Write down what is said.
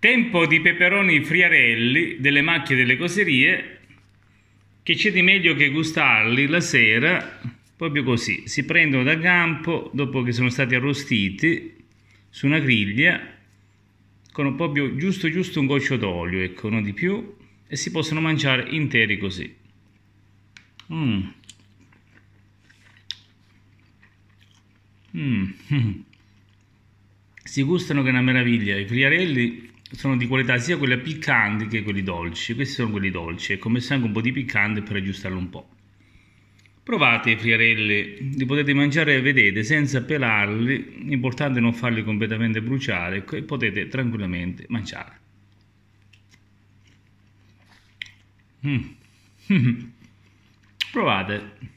Tempo di peperoni friarelli, delle macchie delle coserie, che c'è di meglio che gustarli la sera, proprio così. Si prendono da campo dopo che sono stati arrostiti su una griglia con proprio giusto giusto un goccio d'olio, ecco, non di più, e si possono mangiare interi così. Mmm. Mm. mm. Si gustano che è una meraviglia, i friarelli sono di qualità sia quelle piccanti che quelli dolci. Questi sono quelli dolci, ecco, ho messo anche un po' di piccante per aggiustarlo un po'. Provate i friarelli, li potete mangiare, vedete, senza pelarli, l'importante è non farli completamente bruciare ecco, e potete tranquillamente mangiare. Mm. Provate.